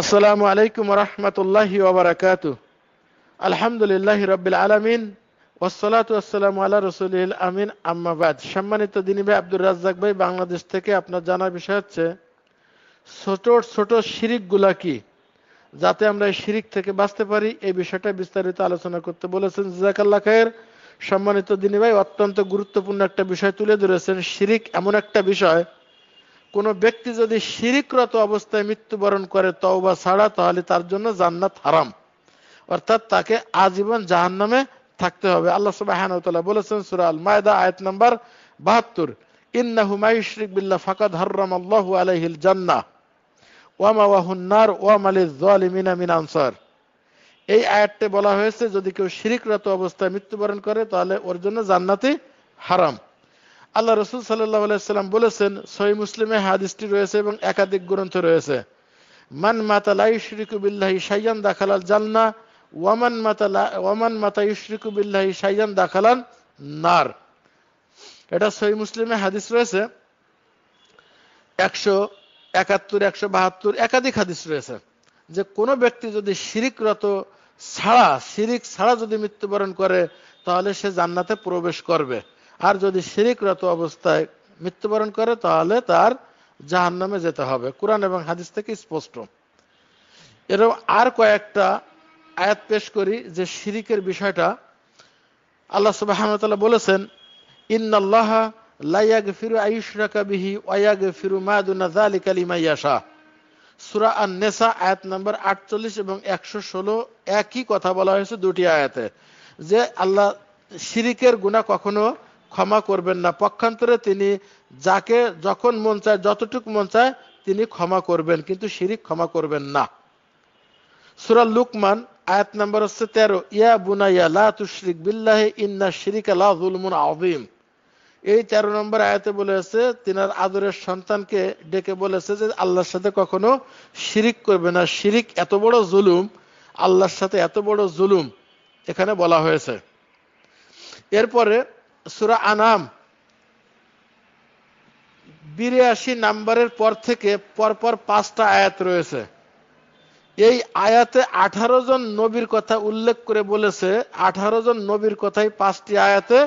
আসসালামু আলাইকুম রহমতুল্লাহি ওবরাকাত আলহামদুলিল্লাহ রবিল আলমিন ওসলাতাম আল্লাহ রসুল আমিন আম্মাবাদ সম্মানিত দিনী ভাই আব্দুর রাজ্জাক ভাই বাংলাদেশ থেকে আপনার জানার বিষয় হচ্ছে ছোট ছোট শিরিকগুলা কি যাতে আমরা এই শিরিক থেকে বাঁচতে পারি এই বিষয়টা বিস্তারিত আলোচনা করতে বলেছেন জিজাকাল্লা খায়ের সম্মানিত দিনী ভাই অত্যন্ত গুরুত্বপূর্ণ একটা বিষয় তুলে ধরেছেন শিরিক এমন একটা বিষয় কোন ব্যক্তি যদি শিরিকরত অবস্থায় মৃত্যুবরণ করে তওবা ছাড়া তাহলে তার জন্য জান্নাত হারাম অর্থাৎ তাকে আজীবন জাহান্নামে থাকতে হবে আল্লাহ সুবাহানতলা বলেছেন সুরাল আল মায়দা আয়াত নম্বর বাহাত্তর ইন্না হুমায়ুশরিক বিল্লা ফাকাদ হররাম আল্লাহ আলাইহিল জান্না ওয়ামা ওয়াহুন্নার ওয়াম আলী মিনা মিন আনসার এই আয়াতটি বলা হয়েছে যদি কেউ শিরিকরত অবস্থায় মৃত্যুবরণ করে তাহলে ওর জন্য জান্নাতি হারাম আল্লাহ রসুল সাল্লাহ আলাইসাল্লাম বলেছেন সহি মুসলিমে হাদিসটি রয়েছে এবং একাধিক গ্রন্থ রয়েছে মান মাতা লাই শরিকু বিল্লাহি সাইয়ান দাখালাল জাননা ওয়ামান মাতা ওয়ামান মাতা ইশরিকু বিল্লাহি সাইয়ান দাখালান নার এটা সহি মুসলিমে হাদিস রয়েছে একশো একাত্তর একশো বাহাত্তর একাধিক হাদিস রয়েছে যে কোনো ব্যক্তি যদি সিরিকরত ছাড়া সিরিক ছাড়া যদি মৃত্যুবরণ করে তাহলে সে জান্নাতে প্রবেশ করবে আর যদি শিরিকরত অবস্থায় মৃত্যুবরণ করে তাহলে তার জাহান নামে যেতে হবে কোরআন এবং হাদিস থেকে স্পষ্ট এরকম আর কয়েকটা আয়াত পেশ করি যে শিরিকের বিষয়টা আল্লাহ সব বলেছেন ইন্নআল্লাহ লাইয়াগ ফিরু ওয়াগ ফিরু মাদুনা সুরা আন নেসা আয়াত নম্বর আটচল্লিশ এবং একশো ষোলো একই কথা বলা হয়েছে দুটি আয়াতে যে আল্লাহ শিরিকের গুণা কখনো ক্ষমা করবেন না পক্ষান্তরে তিনি যাকে যখন মন চায় যতটুক মন চায় তিনি ক্ষমা করবেন কিন্তু শিরিক ক্ষমা করবেন না সুরাল লুকমান আয়াত নাম্বার হচ্ছে তেরো ইয়া বুনাইয়া তুশ্রিক বিল্লাহে ইন্না শিরিক লা আবিম এই তেরো নম্বর আয়াতে বলেছে তিনার আদরের সন্তানকে ডেকে বলেছে যে আল্লাহর সাথে কখনো শিরিক করবে না শিরিক এত বড় জুলুম আল্লাহর সাথে এত বড় জুলুম এখানে বলা হয়েছে এরপরে সুরা আনাম বিরাশি নাম্বারের পর থেকে পরপর পাঁচটা আয়াত রয়েছে এই আয়াতে আঠারো জন নবীর কথা উল্লেখ করে বলেছে আঠারো জন নবীর কথাই পাঁচটি আয়াতে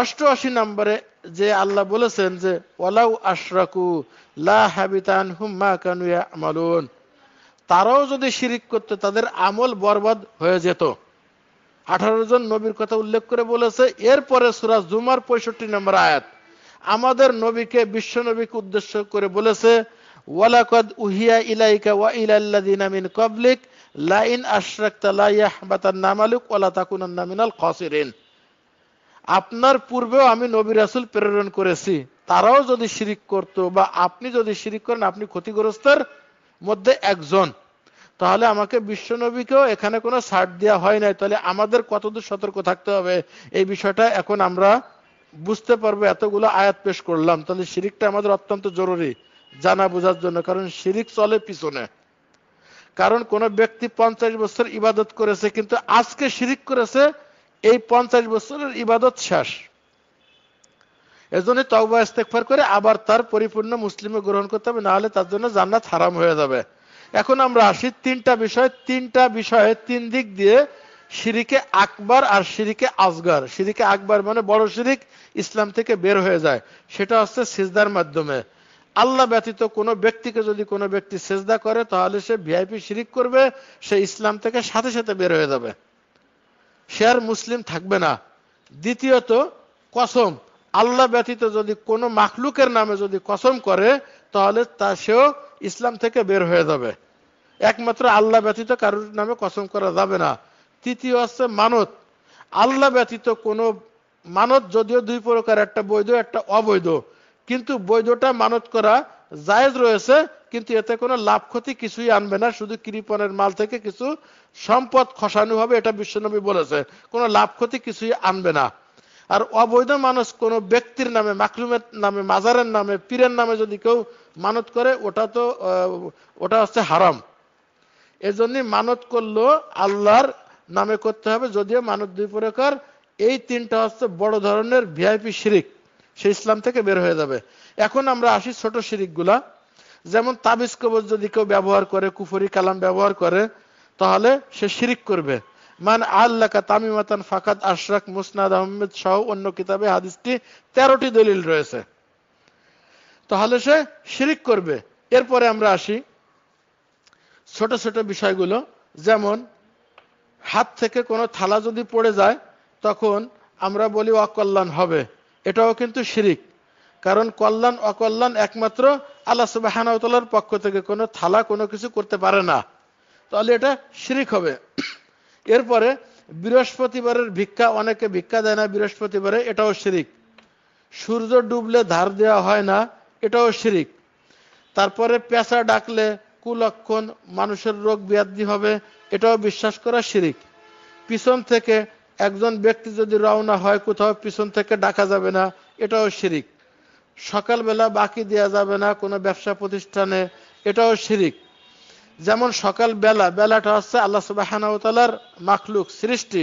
অষ্টআশি নাম্বারে যে আল্লাহ বলেছেন যে ওলাউ আশরাকু লা হাবিতান হুম্মা কানুয়া আমালুন তারাও যদি শিরিক করতে তাদের আমল বরবাদ হয়ে যেত আঠারো জন নবীর কথা উল্লেখ করে বলেছে এরপরে সুরাজ জুমার পঁয়ষট্টি নম্বর আয়াত আমাদের নবীকে বিশ্ব নবীকে উদ্দেশ্য করে বলেছে ওয়ালাকদ উহিয়া ইলাইকা ওয়া লাইন আপনার পূর্বেও আমি নবী রাসূল প্রেরণ করেছি তারাও যদি শিরিক করত বা আপনি যদি শিরিক করেন আপনি ক্ষতিগ্রস্তের মধ্যে একজন তাহলে আমাকে বিশ্বনবীকেও এখানে কোনো ছাড় দেওয়া হয় নাই তাহলে আমাদের কতদূর সতর্ক থাকতে হবে এই বিষয়টা এখন আমরা বুঝতে পারবো এতগুলো আয়াত পেশ করলাম তাহলে শিরিকটা আমাদের অত্যন্ত জরুরি জানা বোঝার জন্য কারণ শিরিক চলে পিছনে কারণ কোন ব্যক্তি পঞ্চাশ বছর ইবাদত করেছে কিন্তু আজকে শিরিক করেছে এই পঞ্চাশ বছরের ইবাদত শেষ এজন্য তওবা ইস্তেকফার করে আবার তার পরিপূর্ণ মুসলিমে গ্রহণ করতে হবে নাহলে তার জন্য জান্নাত হারাম হয়ে যাবে এখন আমরা আসি তিনটা বিষয় তিনটা বিষয়ে তিন দিক দিয়ে সিরিকে আকবর আর সিরিকে আসগর সিরিকে আকবর মানে বড় সিরিক ইসলাম থেকে বের হয়ে যায় সেটা হচ্ছে সিজদার মাধ্যমে আল্লাহ ব্যতীত কোনো ব্যক্তিকে যদি কোনো ব্যক্তি সেজদা করে তাহলে সে ভিআইপি শিরিক করবে সে ইসলাম থেকে সাথে সাথে বের হয়ে যাবে সে আর মুসলিম থাকবে না দ্বিতীয়ত কসম আল্লাহ ব্যতীত যদি কোনো মাখলুকের নামে যদি কসম করে তাহলে তা সেও ইসলাম থেকে বের হয়ে যাবে একমাত্র আল্লাহ ব্যতীত কারোর নামে কসম করা যাবে না তৃতীয় আছে মানত আল্লাহ ব্যতীত কোনো মানত যদিও দুই প্রকার একটা বৈধ একটা অবৈধ কিন্তু বৈধটা মানত করা জায়েজ রয়েছে কিন্তু এতে কোনো লাভ ক্ষতি কিছুই আনবে না শুধু কৃপণের মাল থেকে কিছু সম্পদ খসানো হবে এটা বিশ্বনবী বলেছে কোনো লাভ ক্ষতি কিছুই আনবে না আর অবৈধ মানুষ কোনো ব্যক্তির নামে মাকলুমের নামে মাজারের নামে পীরের নামে যদি কেউ মানত করে ওটা তো ওটা হচ্ছে হারাম এজন্য মানত করলো আল্লাহর নামে করতে হবে যদিও মানত দুই প্রকার এই তিনটা হচ্ছে বড় ধরনের ভিআইপি শিরিক সে ইসলাম থেকে বের হয়ে যাবে এখন আমরা আসি ছোট শিরিকগুলা যেমন তাবিজ কবজ যদি কেউ ব্যবহার করে কুফরি কালাম ব্যবহার করে তাহলে সে শিরিক করবে তামিমাতান আশরাক মুসনাদ আহমেদ সহ অন্য কিতাবে হাদিসটি তেরোটি দলিল রয়েছে তাহলে সে শিরিক করবে এরপরে আমরা আসি ছোট ছোট বিষয়গুলো যেমন হাত থেকে কোনো থালা যদি পড়ে যায় তখন আমরা বলি অকল্যাণ হবে এটাও কিন্তু শিরিক কারণ কল্যাণ অকল্যাণ একমাত্র আল্লাহ সুবাহানাউতলার পক্ষ থেকে কোনো থালা কোনো কিছু করতে পারে না তাহলে এটা শিরিক হবে এরপরে বৃহস্পতিবারের ভিক্ষা অনেকে ভিক্ষা দেয় না বৃহস্পতিবারে এটাও শিরিক সূর্য ডুবলে ধার দেওয়া হয় না এটাও শিরিক তারপরে পেঁচা ডাকলে কুলক্ষণ মানুষের রোগ ব্যাধি হবে এটাও বিশ্বাস করা শিরিক পিছন থেকে একজন ব্যক্তি যদি রওনা হয় কোথাও পিছন থেকে ডাকা যাবে না এটাও শিরিক সকালবেলা বাকি দেওয়া যাবে না কোনো ব্যবসা প্রতিষ্ঠানে এটাও শিরিক যেমন সকাল বেলা বেলাটা হচ্ছে আল্লাহ সুবাহানাউতালার মাখলুক সৃষ্টি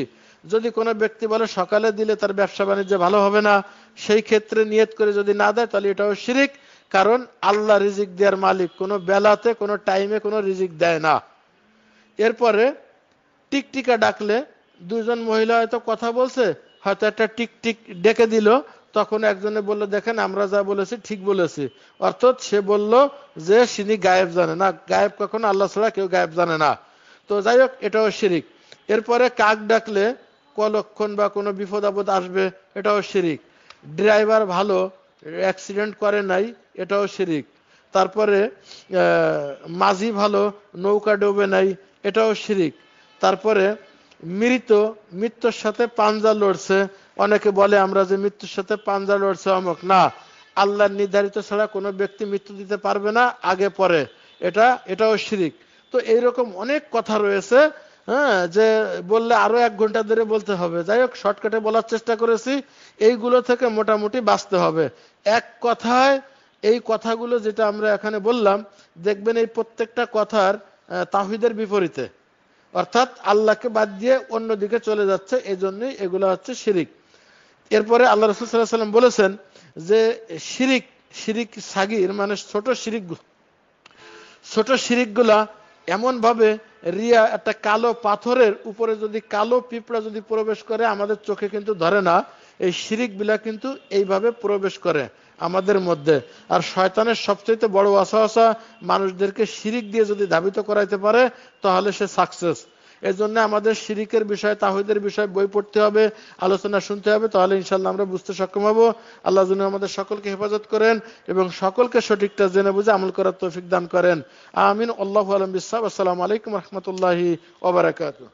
যদি কোনো ব্যক্তি বলে সকালে দিলে তার ব্যবসা বাণিজ্য ভালো হবে না সেই ক্ষেত্রে নিয়ত করে যদি না দেয় তাহলে এটাও শিরিক কারণ আল্লাহ রিজিক দেওয়ার মালিক কোনো বেলাতে কোনো টাইমে কোনো রিজিক দেয় না এরপরে টিকটিকা ডাকলে দুজন মহিলা হয়তো কথা বলছে হয়তো একটা টিকটিক ডেকে দিল তখন একজনে বললো দেখেন আমরা যা বলেছি ঠিক বলেছি অর্থাৎ সে বলল যে সিনি গায়েব জানে না গায়েব কখনো আল্লাহ ছাড়া কেউ গায়েব জানে না তো যাই হোক এটাও শিরিক এরপরে কাক ডাকলে কলক্ষণ বা কোনো বিপদ আপদ আসবে এটাও শিরিক ড্রাইভার ভালো অ্যাক্সিডেন্ট করে নাই এটাও শিরিক তারপরে মাঝি ভালো নৌকা ডোবে নাই এটাও শিরিক তারপরে মৃত মৃত্যুর সাথে পাঞ্জা লড়ছে অনেকে বলে আমরা যে মৃত্যুর সাথে পাঞ্জা লড়ছে অমক না আল্লাহর নির্ধারিত ছাড়া কোনো ব্যক্তি মৃত্যু দিতে পারবে না আগে পরে এটা এটাও শিরিক তো এইরকম অনেক কথা রয়েছে হ্যাঁ যে বললে আরো এক ঘন্টা ধরে বলতে হবে যাই হোক শর্টকাটে বলার চেষ্টা করেছি এইগুলো থেকে মোটামুটি বাঁচতে হবে এক কথায় এই কথাগুলো যেটা আমরা এখানে বললাম দেখবেন এই প্রত্যেকটা কথার তাহিদের বিপরীতে অর্থাৎ আল্লাহকে বাদ দিয়ে অন্যদিকে চলে যাচ্ছে এই জন্যই এগুলো হচ্ছে শিরিক এরপরে আল্লাহ রসুল সাল্লাহ সাল্লাম বলেছেন যে শিরিক শিরিক সাগির মানে ছোট শিরিক ছোট শিরিকগুলা ভাবে রিয়া একটা কালো পাথরের উপরে যদি কালো পিঁপড়া যদি প্রবেশ করে আমাদের চোখে কিন্তু ধরে না এই শিরিক বিলা কিন্তু এইভাবে প্রবেশ করে আমাদের মধ্যে আর শয়তানের সবচেয়ে বড় আশা আশা মানুষদেরকে শিরিক দিয়ে যদি ধাবিত করাইতে পারে তাহলে সে সাকসেস এজন্য আমাদের শিরিকের বিষয় তাহিদের বিষয় বই পড়তে হবে আলোচনা শুনতে হবে তাহলে ইনশাল্লাহ আমরা বুঝতে সক্ষম হব আল্লাহ যেন আমাদের সকলকে হেফাজত করেন এবং সকলকে সঠিকটা জেনে বুঝে আমল করার তৌফিক দান করেন আমিন আল্লাহ আলম বিশ্বাব আসসালামু আলাইকুম রহমতুল্লাহি ওবরাকাতু